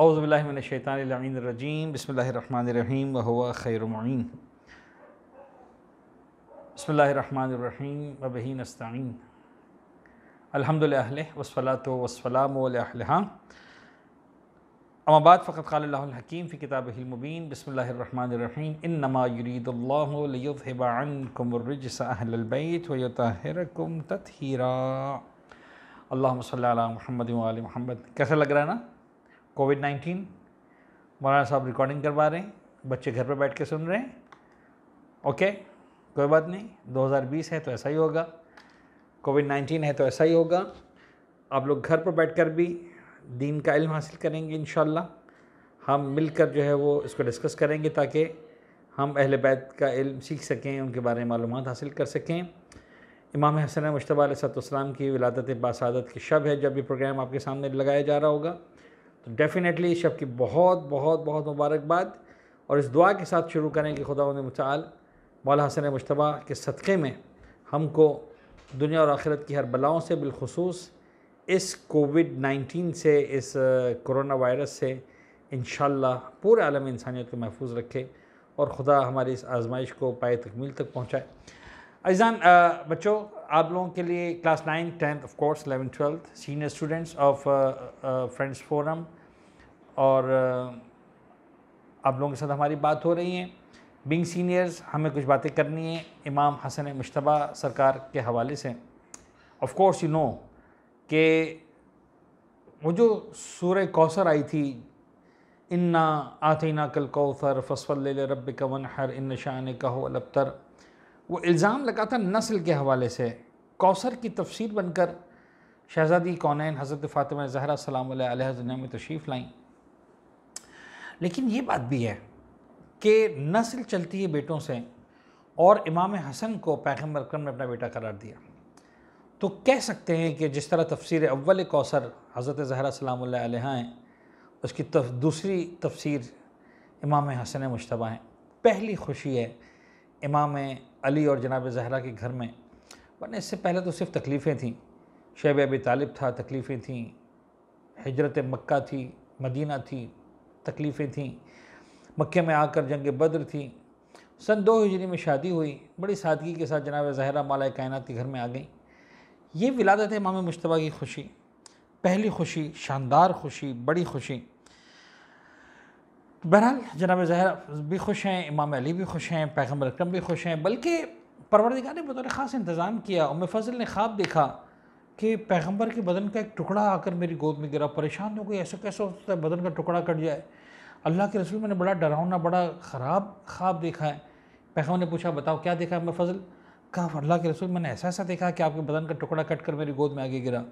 أعوذ بالله من الشیطان اللعین الرجیم بسم الله الرحمن الرحیم و هو خیر معین بسم الله الرحمن الرحیم و بهی نستعین الحمد لله والصلاة والسلام لأهلها أما بعد فقط قال الله الحكيم في كتابه المبين بسم الله الرحمن الرحيم إنما يريد الله ليذهب عنكم الرجس أهل البيت ويطهركم تطهيرا اللهم صل على محمد وآل محمد کیسا لگ رہا ہے نا Covid nineteen मौलाना साहब recording करवा रहे हैं बच्चे घर पर बैठ के सुन रहे हैं ओके कोई बात नहीं 2020 है तो ऐसा ही होगा कोविड नाइन्टीन है तो ऐसा ही होगा आप लोग घर पर बैठ कर भी दीन का इल्म हासिल करेंगे इन हम मिलकर जो है वो इसको डिस्कस करेंगे ताकि हम अहल बैत का इल्म सीख सकें उनके बारे में मालूम हासिल कर सकें इमाम हसन मुशतबा सतम की विलादत बासादत की शब है जब ये प्रोग्राम आपके सामने लगाया जा रहा होगा तो डेफ़िनेटली इस शब की बहुत बहुत बहुत मुबारकबाद और इस दुआ के साथ शुरू करें कि खुदा मचाल मौला हसन मुशतबा के सदक़े में हमको दुनिया और आखिरत की हर बलाओं से बिलखसूस इस कोविड नाइन्टीन से इस कोरोना वायरस से इन पूरे आलम इंसानियत को महफूज रखे और ख़ुदा हमारी इस आजमाइश को पाए तकमील तक पहुँचाए अजान बच्चों आप लोगों के लिए class nine tenth of course eleven twelfth senior students of friends forum और आप लोगों के साथ हमारी बात हो रही है बिंग सीनियर्स हमें कुछ बातें करनी है इमाम हसन मुशतबा सरकार के हवाले से ऑफ कोर्स यू नो कि वो जो सूर कौसर आई थी इन्ना आतना कल कौसर फसल रब कवन हर इन शान कहो अलबतर वो इल्ज़ाम लगा था नस्ल के हवाले से कौसर की तफसीर बनकर शहज़ादी कौन हज़रत फ़ातिमा ज़हरा सलाम तशरीफ़ लाईं लेकिन ये बात भी है कि नस्ल चलती है बेटों से और इमाम हसन को पैगम्बर अक्रम ने अपना बेटा करार दिया तो कह सकते हैं कि जिस तरह तफसीर अव्वल कौसर हज़रत ज़हरा सलाम हैं उसकी तफ, दूसरी तफसीर इमाम हसन मुशतबा हैं पहली खुशी है इमाम अली और जनाब जहरा के घर में वरना इससे पहले तो सिर्फ तकलीफ़ें थीं शेब अबी तालिब था तकलीफ़ें थीं हजरत मक्का थी मदीना थी तकलीफ़ें थीं मक्के में आकर जंग बद्र थी सन दो हिजरी में शादी हुई बड़ी सादगी के साथ जनाब जहरा माला कायनत के घर में आ गई ये विलादत है इमाम मुशतबा की खुशी पहली खुशी शानदार खुशी बड़ी खुशी बहरहाल जनाब जहरा भी खुश हैं इमाम अली भी खुश हैं पैगम्बर अक्रम भी खुश हैं बल्कि परवरदिगार ने बतौर ख़ास इंतज़ाम किया उम फजल ने ख्वाब देखा कि पैगंबर के बदन का एक टुकड़ा आकर मेरी गोद में गिरा परेशान हो गई ऐसा कैसे हो सकता है बदन का टुकड़ा कट जाए अल्लाह के रसूल मैंने बड़ा डरावना बड़ा ख़राब ख्वाब देखा है पैगंबर ने पूछा बताओ क्या देखा है मैं फजल कहा अल्लाह के रसूल मैंने ऐसा ऐसा देखा कि आपके बदन का टुकड़ा कट कर मेरी गोद में आगे गिरा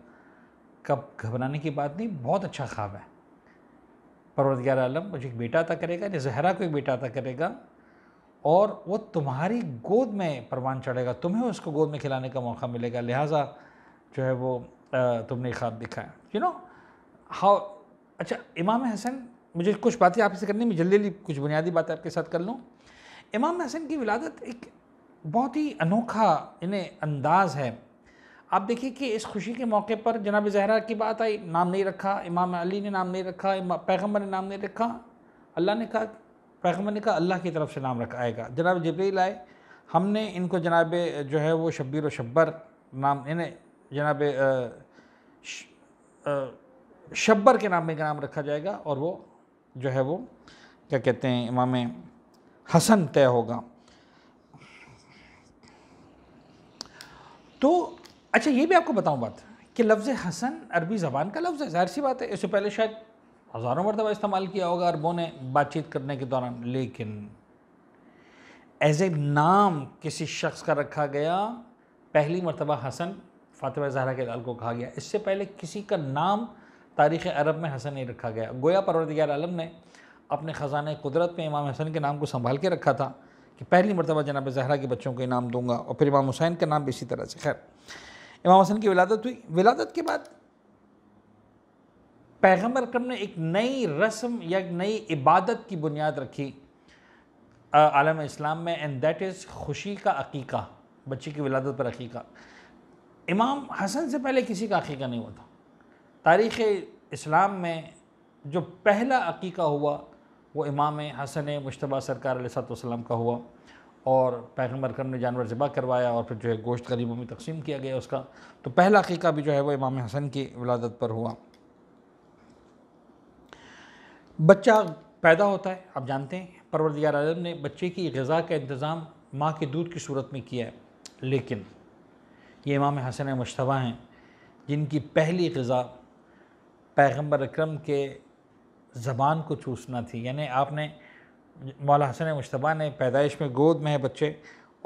कब घबराने की बात नहीं बहुत अच्छा ख्वाब है परवरदगार आलम मुझे एक बेटा अता करेगा या जहरा को एक बेटा अता करेगा और वो तुम्हारी गोद में परवान चढ़ेगा तुम्हें उसको गोद में खिलाने का मौका मिलेगा लिहाजा जो है वो तुमने ख्वाब दिखाया यू नो हाउ अच्छा इमाम हसन मुझे कुछ बातें आपसे करनी मैं जल्दी जल्दी कुछ बुनियादी बातें आपके साथ कर लूँ इमाम हसन की विलादत एक बहुत ही अनोखा इन्हें अंदाज़ है आप देखिए कि इस खुशी के मौके पर जनाब जहरा की बात आई नाम नहीं रखा इमाम अली ने नाम नहीं रखा पैगम्बर ने नाम नहीं रखा अल्लाह ने कहा पैगम्बर ने कहा अल्लाह की तरफ से नाम रखा आएगा जनाब जबरील आए हमने इनको जनाब जो है वो शब्बीर व शब्बर नाम इन्हें जनाब शब्बर के नाम में नाम रखा जाएगा और वो जो है वो क्या कहते हैं इमाम हसन तय होगा तो अच्छा ये भी आपको बताऊं बात कि लफ्ज़ हसन अरबी ज़बान का लफ्ज़ है जाहिर सी बात है इससे पहले शायद हज़ारों मरतबा इस्तेमाल किया होगा अरबों ने बातचीत करने के दौरान लेकिन एज ए नाम किसी शख्स का रखा गया पहली मरतबा हसन फातिमा जहरा के लाल को कहा गया इससे पहले किसी का नाम तारीख़ अरब में हसन नहीं रखा गया गोया परवरदार आलम ने अपने ख़जान कुदरत में इमाम हसन के नाम को संभाल के रखा था कि पहली मरतबा जनाब जहरा के बच्चों को इनाम दूंगा और फिर इमाम हुसैन का नाम भी इसी तरह से खैर इमाम हसन की विलादत हुई विलादत के बाद पैगम्बर अक्रम ने एक नई रस्म या एक नई इबादत की बुनियाद रखी आलम इस्लाम में एंड दैट इज़ खुशी का अकीका बच्चे की विलादत पर अकीका इमाम हसन से पहले किसी का अकीका नहीं हुआ था तारीख़ इस्लाम में जो पहला अकीका हुआ वो इमाम हसन मुशतबा सरकार सलाम का हुआ और पैगम्बर करम ने जानवर ज़बा करवाया और फिर जो है गोश्त गरीबों में तकसीम किया गया उसका तो पहला अकीका भी जो है वो इमाम हसन की विलादत पर हुआ बच्चा पैदा होता है आप जानते हैं परवरदार आलम ने बच्चे की गज़ा का इंतज़ाम माँ के दूध की सूरत में किया है लेकिन ये इमाम हसन मुशतबा हैं जिनकी पहली गज़ा पैगम्बर अक्रम के ज़बान को चूसना थी यानी आपने मौला हसन मुशतबा ने पैदाइश में गोद में है बच्चे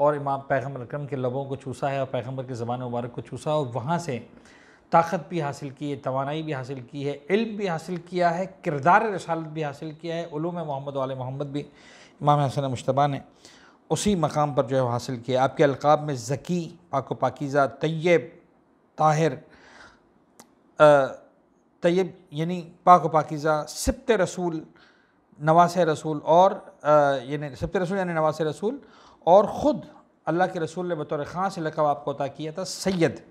और इमाम पैगम्बर अक्रम के लबों को चूसा है और पैगम्बर की ज़बान मुबारक को चूसा और वहाँ से ताकत भी हासिल की है तोानाई भी हासिल की है इल्म भी हासिल किया है किरदार रसालत भी हासिल किया है उलूम मोहम्मद वाल मोहम्मद भी इमाम हसन मुशतबा ने उसी मकाम पर जो है हासिल किया आपके अलकाब में ज़की पाको पाकिज़ा तैयब ताहिर तयब यानी पाक पाकिज़ा सिप्त रसूल नवास रसूल और यानी सिप्त रसूल यानी नवास रसूल और ख़ुद अल्लाह के रसूल ने बतौर ख़ास लकब आपको अता किया था सैद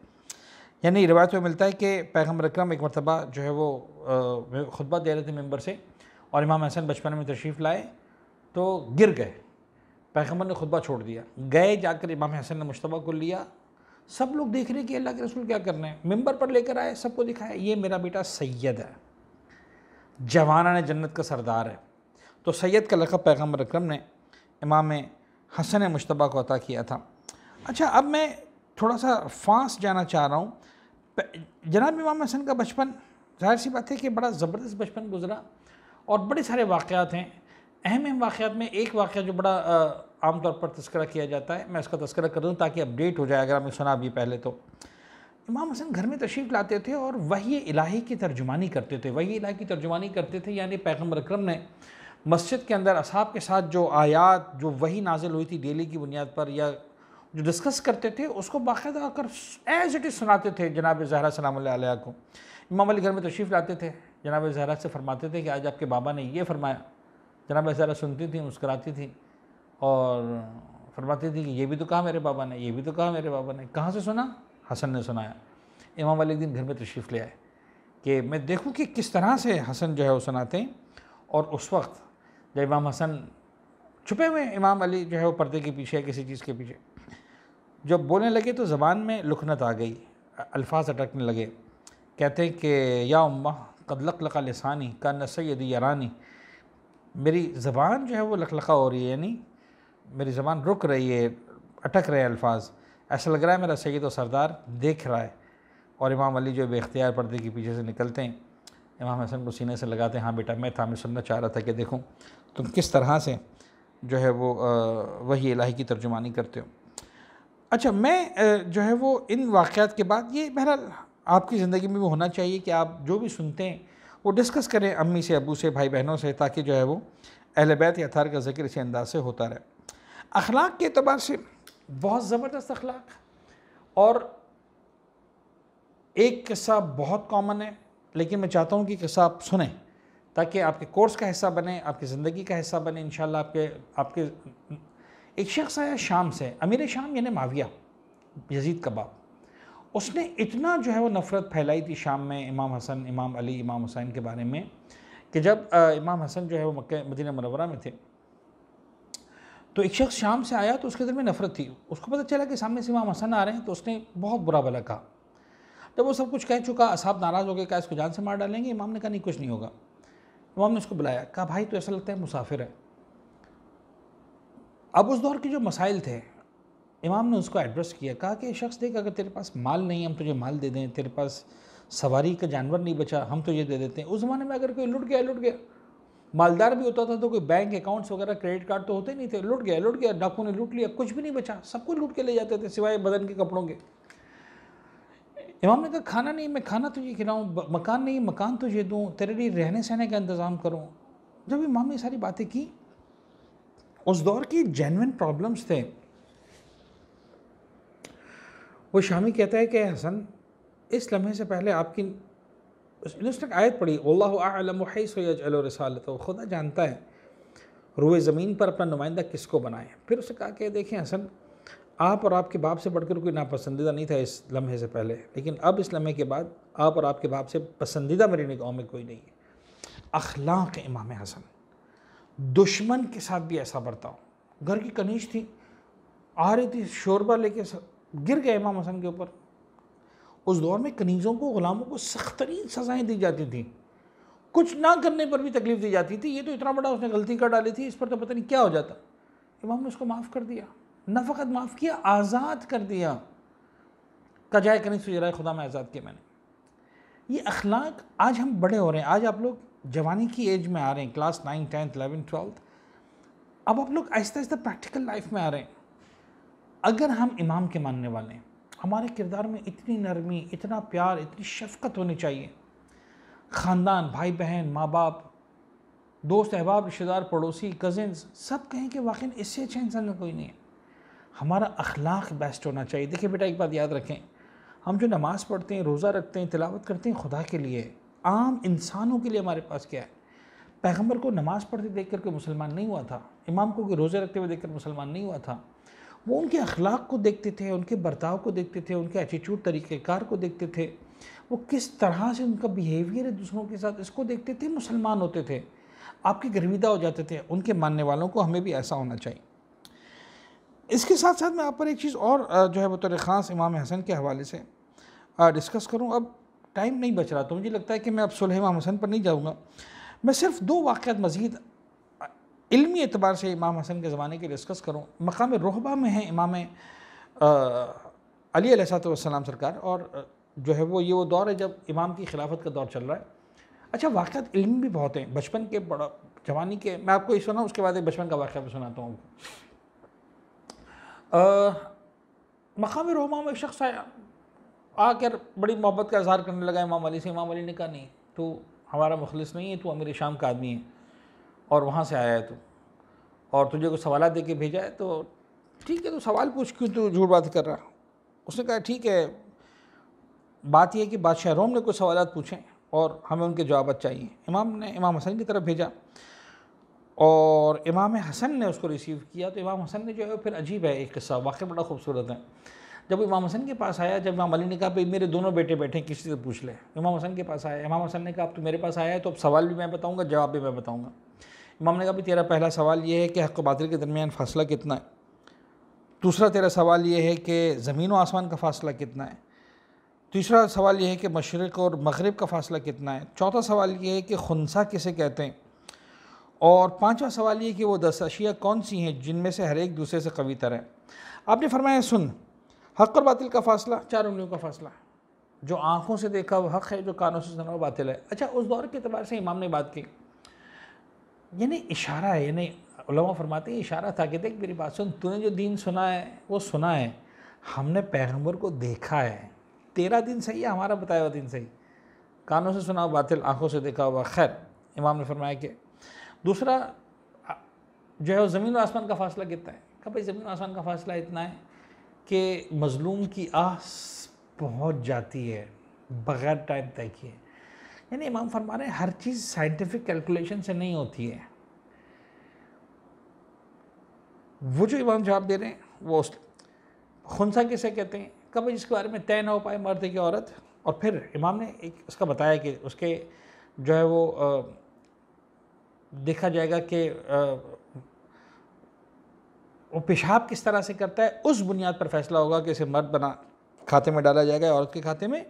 यानी रिवायत में मिलता है कि पैगम्बर अक्रम एक मरतबा जो है वो खुतबा दे रहे थे मेम्बर से और इमाम हसन बचपन में तशरीफ़ लाए तो गिर गए पैगम्बर ने खुतबा छोड़ दिया गए जाकर इमाम हसन ने मुशतबा को लिया सब लोग देख रहे हैं कि अल्लाह के रसूल क्या कर रहे हैं मेम्बर पर लेकर आए सबको दिखाया ये मेरा बेटा सैयद है जवाना ने जन्नत का सरदार है तो सैयद का लक़ब पैगम्बर अक्रम ने इमाम हसन मुशतबा को अता किया था अच्छा अब मैं थोड़ा सा फास्ट जाना चाह रहा हूँ जनाब इमाम हसन का बचपन जाहिर सी बात है कि बड़ा ज़बरदस्त बचपन गुजरा और बड़े सारे वाक़ हैं अहम अहम वाक़ात में एक वाक़ जो बड़ा आमतौर पर तस्करा किया जाता है मैं इसका तस्करा कर दूँ ताकि अपडेट हो जाए अगर आपने सुना अभी पहले तो इमाम हसन घर में तशरीफ़ लाते थे और वही इलाही की तर्जुमानी करते थे वही इलाही की तर्जुमानी करते थे यानी पैगम्बर अक्रम ने मस्जिद के अंदर असाब के साथ जो आयात जो वही नाजिल हुई थी डेली की बुनियाद पर या जो डिस्कस करते थे उसको बाकायदा आकर एज इट इज़ सुनाते थे जनाब जहरा सलाम को इमाम अली घर में तशरीफ़ लाते थे जनाब जहरा से फरमाते थे कि आज आपके बाबा ने ये फरमाया जनाब ऐसा सुनती थी मुस्कराती थी और फरमाती थी कि ये भी तो कहा मेरे बाबा ने ये भी तो कहा मेरे बाबा ने कहाँ से सुना हसन ने सुनाया इमाम वाले दिन घर में तशरीफ़ ले आए कि मैं देखूं कि किस तरह से हसन जो है वो सुनाते हैं और उस वक्त जब इमाम हसन छुपे हुए इमाम अली जो है वो पर्दे के पीछे किसी चीज़ के पीछे जब बोलने लगे तो ज़बान में लखनत आ गई अल्फाज अटकने लगे कहते हैं कि या उम्मा कदलक लक लसानी का न सैदी यारानी मेरी ज़बान जो है वो लखलखा हो रही है यानी मेरी ज़बान रुक रही है अटक रहे हैं अल्फाज ऐसा लग रहा है मेरा सैद व सरदार देख रहा है और इमाम अली जो बेख्तियार पर्दे के पीछे से निकलते हैं इमाम हसन को सीने से लगाते हैं हाँ बेटा मैं था मैं सुनना चाह रहा था कि देखूँ तुम किस तरह से जो है वो वही इलाही की तर्जुमानी करते हो अच्छा मैं जो है वो इन वाक़ात के बाद ये बहरहाल आपकी ज़िंदगी में भी होना चाहिए कि आप जो भी सुनते हैं वो डिस्कस करें अम्मी से अबू से भाई बहनों से ताकि जो है वो अहल बैत अथार का जिक्र इसी अंदाज से होता रहे अखलाक के अतबार से बहुत ज़बरदस्त अखलाक और एक किस्सा बहुत कॉमन है लेकिन मैं चाहता हूँ कि किस्सा आप सुने ताकि आपके कोर्स का हिस्सा बने आपकी ज़िंदगी का हिस्सा बने इन आपके आपके एक शख्स आया शाम से अमीर शाम यानी माविया यजीद कबाब उसने इतना जो है वो नफ़रत फैलाई थी शाम में इमाम हसन इमाम अली इमाम हुसैन के बारे में कि जब आ, इमाम हसन जो है वो मक् मदीना मनवरा में थे तो एक शख्स शाम से आया तो उसके दिल में नफ़रत थी उसको पता चला कि सामने से इमाम हसन आ रहे हैं तो उसने बहुत बुरा भला कहा जब वो सब कुछ कह चुका असाब नाराज़ हो गए क्या इसको जान से मार डालेंगे इमाम ने कहा नहीं कुछ नहीं होगा इमाम ने उसको बुलाया कहा भाई तो ऐसा लगता है मुसाफिर है अब उस दौर के जो मसाइल थे इमाम ने उसको एड्रेस किया कहा कि शख्स देख अगर तेरे पास माल नहीं हम तुझे माल दे दें तेरे पास सवारी का जानवर नहीं बचा हम तुझे दे देते हैं उस ज़माने में अगर कोई लुट गया लुट गया मालदार भी होता था तो कोई बैंक अकाउंट्स वगैरह क्रेडिट कार्ड तो होते नहीं थे लुट गया लुट गया डाकू ने लुट लिया कुछ भी नहीं बचा सब कुछ लुट के ले जाते थे सिवाय बदन के कपड़ों के इमाम ने कहा खाना नहीं मैं खाना तुझे खिलाऊँ मकान नहीं मकान तुझे दूँ तेरे लिए रहने सहने का इंतज़ाम करूँ जब इमाम ने सारी बातें की उस दौर की जेनविन प्रॉब्लम्स थे वो शामी कहता है कि हसन इस लम्हे से पहले आपकी उसने आयत पढ़ी तो खुदा जानता है रुए ज़मीन पर अपना नुमाइंदा किसको बनाए फिर उसने कहा कि देखें हसन आप और आपके बाप से बढ़कर कोई नापसंदीदा नहीं था इस लम्हे से पहले लेकिन अब इस लम्हे के बाद आप और आपके बाप से पसंदीदा मेरी निगाह में कोई नहीं है अखलाक इमाम हसन दुश्मन के साथ भी ऐसा बर्ताव घर की कनीज थी आ रही थी शोरबा लेके गिर गए इमाम हसन के ऊपर उस दौर में कनीज़ों को ग़ुलामों को सख्त तरीन सज़ाएँ दी जाती थी कुछ ना करने पर भी तकलीफ़ दी जाती थी ये तो इतना बड़ा उसने गलती कर डाली थी इस पर तो पता नहीं क्या हो जाता इमाम ने उसको माफ़ कर दिया न फ़कत माफ़ किया आज़ाद कर दिया कजाय कनीस वजरा खुदा में आज़ाद किया मैंने ये अखलाक आज हम बड़े हो रहे हैं आज आप लोग जवानी की एज में आ रहे हैं class nine tenth eleven twelfth अब आप लोग आहिस्ता आहिस्ता प्रैक्टिकल लाइफ में आ रहे हैं अगर हम इमाम के मानने वाले हैं हमारे किरदार में इतनी नरमी इतना प्यार इतनी शफकत होनी चाहिए ख़ानदान भाई बहन माँ बाप दोस्त अहबाब रिश्तेदार पड़ोसी कज़न्स सब कहें कि वाकई इससे अच्छा इंसान में कोई नहीं है हमारा अखलाक बेस्ट होना चाहिए देखिए बेटा एक बात याद रखें हम जो नमाज़ पढ़ते हैं रोज़ा रखते हैं तिलावत करते हैं खुदा के लिए आम इंसानों के लिए हमारे पास क्या है पैगम्बर को नमाज़ पढ़ते देख कर कोई मुसलमान नहीं हुआ था इमाम को कोई रोज़े रखते हुए देख कर मुसलमान नहीं हुआ था वो उनके अखलाक को देखते थे उनके बर्ताव को देखते थे उनके एटीट्यूड तरीक़ेकार को देखते थे वो किस तरह से उनका बिहेवियर है दूसरों के साथ इसको देखते थे मुसलमान होते थे आपके गर्विदा हो जाते थे उनके मानने वालों को हमें भी ऐसा होना चाहिए इसके साथ साथ मैं आप पर एक चीज़ और जो है बतौर तो ख़ास इमाम हसन के हवाले से डिस्कस करूँ अब टाइम नहीं बच रहा तो मुझे लगता है कि मैं अब सुलह इमाम हसन पर नहीं जाऊँगा मैं सिर्फ दो वाक़ मज़ीद इल्मी एतबार से इमाम हसन के ज़माने के डिस्कस करूँ मकाम रोहबा में है इमाम अली अलैहिस्सलाम सरकार और जो है वो ये वो दौर है जब इमाम की खिलाफत का दौर चल रहा है अच्छा वाक़ इल्म भी बहुत हैं बचपन के बड़ा जवानी के मैं आपको ये सुना उसके बाद एक बचपन का वाक़ा भी सुनाता हूँ मकामी रहमा में एक शख्स आया आकर बड़ी मोहब्बत का इजहार करने लगा इमाम अली से इमाम अली ने कहा नहीं तो हमारा मुखलिस नहीं है तो अमीर शाम का आदमी है और वहाँ से आया है तू और तुझे कोई सवाल दे के भेजा है तो ठीक है तो सवाल पूछ क्यों तू झूठ बात कर रहा उसने कहा ठीक है बात यह कि बादशाह रोम ने कुछ सवाल पूछे और हमें उनके जवाब चाहिए इमाम ने इमाम हसन की तरफ भेजा और इमाम हसन ने उसको रिसीव किया तो इमाम हसन ने जो है फिर अजीब है एक किस्सा वाक़ बड़ा खूबसूरत है जब इमाम हसन के पास आया जब इमाम अली ने कहा भाई मेरे दोनों बेटे बैठे किसी से पूछ ले इमाम हसन के पास आया इमाम हसन ने कहा अब तो मेरे पास आया है तो अब सवाल भी मैं बताऊँगा जवाब भी मैं बताऊँगा हमने कहा भी तेरा पहला सवाल ये है कि हक बादल के दरमियान फासला कितना है दूसरा तेरा सवाल ये है कि ज़मीन व आसमान का फासला कितना है तीसरा सवाल यह है कि मशरक़ और मगरब का फासला कितना है चौथा सवाल ये है कि खनसा किसे कहते हैं और पांचवा सवाल ये कि वो दस अशिया कौन सी हैं जिनमें से हर एक दूसरे से कवी है आपने फरमाया सुन हक और बातिल का फासला चार उंगलियों का फासला जो आँखों से देखा वो हक है जो कानों से सुना वो बातिल है अच्छा उस दौर के अतबार से इमाम ने बात की यानी इशारा है यानी उलमा फरमाते हैं इशारा था कि देख मेरी बात सुन तूने जो दीन सुना है वो सुना है हमने पैगंबर को देखा है तेरा दिन सही है हमारा बताया हुआ दिन सही कानों से सुना हुआ बातिल आँखों से देखा हुआ खैर इमाम ने फरमाया कि दूसरा जो है वो ज़मीन और आसमान का फासला कितना है कहा भाई ज़मीन और आसमान का फासला इतना है कि मज़लूम की आस पहुँच जाती है बग़ैर टाइम तय किए यानी इमाम फरमा रहे हैं हर चीज़ साइंटिफिक कैलकुलेशन से नहीं होती है वो जो इमाम जवाब दे रहे हैं वो उस खुनसा किसे कहते हैं कब जिसके बारे में तय ना हो पाए मर्द की औरत और फिर इमाम ने एक उसका बताया कि उसके जो है वो आ, देखा जाएगा कि वो पेशाब किस तरह से करता है उस बुनियाद पर फैसला होगा कि इसे मर्द बना खाते में डाला जाएगा औरत के खाते में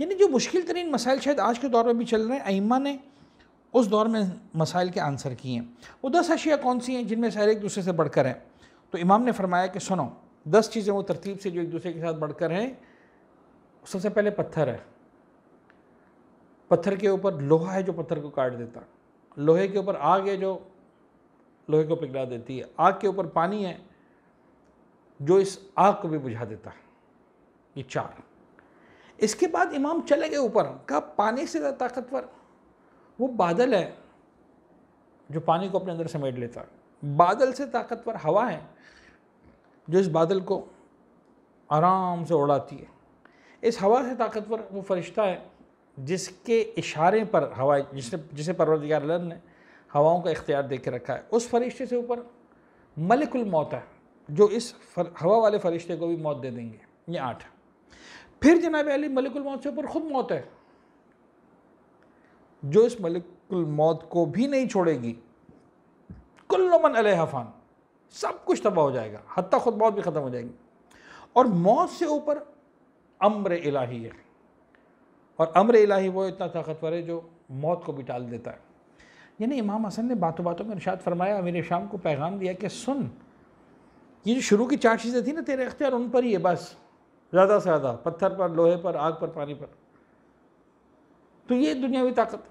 यानी जो मुश्किल तरीन मसाइल शायद आज के दौर में भी चल रहे हैं अइमा ने उस दौर में मसाइल के आंसर किए हैं वो दस अशिया कौन सी हैं जिनमें सारे एक दूसरे से बढ़कर हैं तो इमाम ने फरमाया कि सुनो दस चीज़ें वो तरतीब से जो एक दूसरे के साथ बढ़कर हैं सबसे पहले पत्थर है पत्थर के ऊपर लोहा है जो पत्थर को काट देता लोहे के ऊपर आग है जो लोहे को पिघला देती है आग के ऊपर पानी है जो इस आग को भी बुझा देता है ये चार इसके बाद इमाम चले गए ऊपर कहा पानी से ज़्यादा ताकतवर वो बादल है जो पानी को अपने अंदर समेट लेता है बादल से ताकतवर हवा है जो इस बादल को आराम से उड़ाती है इस हवा से ताकतवर वो फरिश्ता है जिसके इशारे पर हवा जिसने जिसे परवरदिगार ने हवाओं का इख्तियार दे के रखा है उस फरिश्ते से ऊपर मलिकुल मौत है जो इस हवा वाले फरिश्ते को भी मौत दे देंगे ये आठ फिर जनाब अली मलिकुल मौत से ऊपर खुद मौत है जो इस मलिकुल मौत को भी नहीं छोड़ेगी कुल्लमन अलहफान सब कुछ तबाह हो जाएगा हती खुद मौत भी ख़त्म हो जाएगी और मौत से ऊपर अम्र इलाही है और अम्र इलाही वो इतना ताकतवर है जो मौत को भी टाल देता है यानी इमाम हसन ने बातों बातों में इर्शाद फरमाया अमीर शाम को पैगाम दिया कि सुन ये जो शुरू की चार चीज़ें थी ना तेरे अख्तियार उन पर ही है बस ज़्यादा से ज़्यादा पत्थर पर लोहे पर आग पर पानी पर तो ये दुनियावी ताकत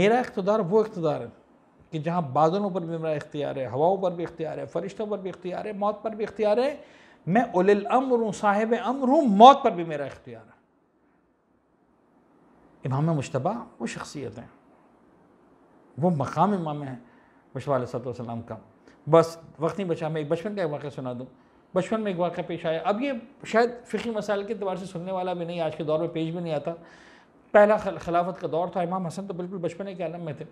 मेरा इकतदार वो इकतदार है कि जहाँ बादलों पर भी मेरा इख्तियार है हवाओं पर भी इख्तियार है फरिश्तों पर भी इख्तियार है मौत पर भी इख्तियार है मैं उलिल अम्र हूँ साहिब अम्र हूँ मौत पर भी मेरा इख्तियार है इमाम मुशतबा वो शख्सियत हैं वो मकाम इमाम हैं मुशवा सतम का बस वक्त नहीं बचा मैं एक बचपन का एक वाक़ सुना दूँ बचपन में एक वाक़ पेश आया अब ये शायद फ़िकी मसाइल के अतबार से सुनने वाला भी नहीं आज के दौर में पेश भी नहीं आता पहला खिलाफत का दौर था इमाम हसन तो बिल्कुल बचपन के आलम में थे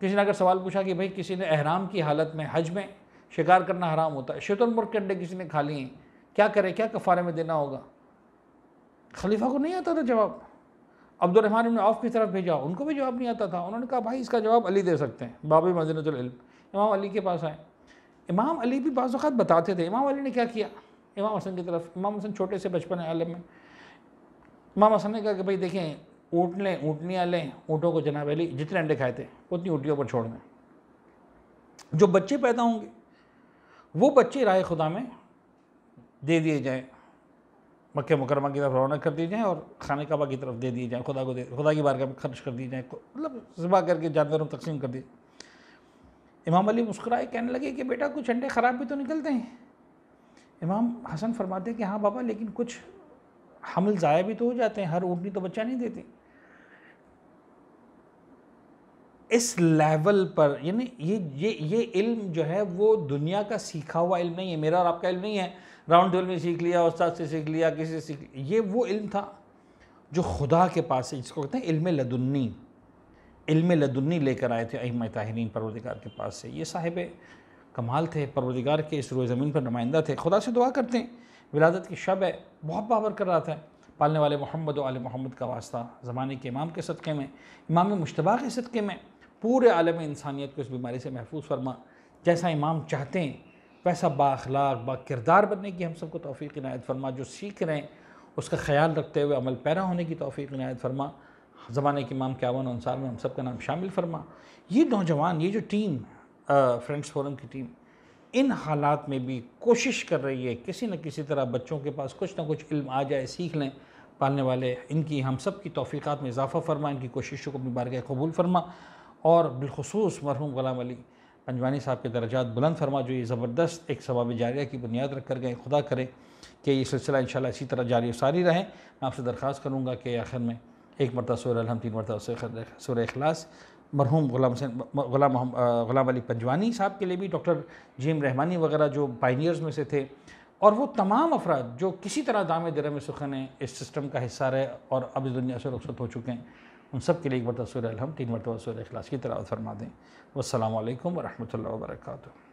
किसी ने अगर सवाल पूछा कि भाई किसी ने अहराम की हालत में हज में शिकार करना हराम होता है शतुलमुर्ग के अंडे किसी ने खा लिए क्या करें क्या कफ़ारे में देना होगा खलीफा को नहीं आता था जवाब अब्दुलरहमान ने औफ की तरफ भेजा उनको भी जवाब नहीं आता था उन्होंने कहा भाई इसका जवाब अली दे सकते हैं बाबी मदनतल इमाम अली के पास आए इमाम अली भी बाज़ बताते थे इमाम अली ने क्या किया इमाम हसन की तरफ इमाम हसन छोटे से बचपन आलम में इमाम हसन ने कहा कि भाई देखें ऊँट लें ऊँटनियाँ लें ऊँटों को जनाब अली जितने अंडे खाए थे उतनी ऊँटियों पर छोड़ दें जो बच्चे पैदा होंगे वो बच्चे राय खुदा में दे दिए जाएँ मक् मुकरमा की तरफ रौनक कर दी जाएँ और खाने कबा की तरफ दे दिए जाएँ खुदा को दे खुदा की बारगाह में खर्च कर दिए जाएँ मतलब जबा करके जानवरों तकसीम कर दिए इमाम अली मुस्कुराए कहने लगे कि बेटा कुछ अंडे ख़राब भी तो निकलते हैं इमाम हसन फरमाते कि हाँ बाबा लेकिन कुछ हमल ज़ाया भी तो हो जाते हैं हर ऊँटनी तो बच्चा नहीं देती इस लेवल पर यानी ये ये ये इल्म जो है वो दुनिया का सीखा हुआ इल्म नहीं है मेरा और आपका इल्म नहीं है राउंड टेबल में सीख लिया उस्ताद से सीख लिया किसी से सीख लिया ये वो इल्म था जो खुदा के पास है जिसको कहते हैं इल्म लदुन्नी इल्म लदुन्नी लेकर आए थे अम ताहरीन परवरदिगार के पास से ये साहिब कमाल थे परवरदिगार के इस रोज़ ज़मीन पर नुमाइंदा थे खुदा से दुआ करते हैं विलादत की शब है बहुत बाबर कर रहा था पालने वाले मोहम्मद आल मोहम्मद का वास्ता ज़माने के इमाम के सदक़े में इमाम मुशतबा के सदक़े में पूरे आलम इंसानियत को इस बीमारी से महफूज फरमा जैसा इमाम चाहते हैं वैसा बाखलाक बा किरदार बनने की हम सबको तोफ़ी इनायत फरमा जो सीख रहे हैं उसका ख्याल रखते हुए अमल पैरा होने की तोफ़ी इनायत फरमा ज़माने के इमाम क्यावन अनसार में हम सब का नाम शामिल फरमा ये नौजवान ये जो टीम फ्रेंड्स फोरम की टीम इन हालात में भी कोशिश कर रही है किसी न किसी तरह बच्चों के पास कुछ ना कुछ इल्म आ जाए सीख लें पालने वाले इनकी हम सब की तोफ़ीक़ात में इजाफ़ा फरमा इनकी कोशिशों को अपनी गए कबूल फरमा और बिलखसूस मरहूम गुलाम अली पंजवानी साहब के दर्जात बुलंद फरमा जो ये ज़बरदस्त एक सवाब जारिया की बुनियाद रख कर गए खुदा करें कि ये सिलसिला इन शाला इसी तरह जारी सारी रहें मैं आपसे दरख्वास्त करूँगा कि आखिर में एक मरतबा अलहम तीन मरतबा सूर अखलास मरहूम गुलाम हुसैन गुलाम गुलाम अली पंजवानी साहब के लिए भी डॉक्टर जी एम रहमानी वगैरह जो पाइनियर्स में से थे और वो तमाम अफराद जो किसी तरह दाम दर में सुखन हैं इस सिस्टम का हिस्सा रहे और अब इस दुनिया से रुखसत हो चुके हैं उन सब के लिए एक मरतबा सूर अलहम तीन मरतबा सूर अखलास की तरह फरमा दें वालकम वरहमल वर्का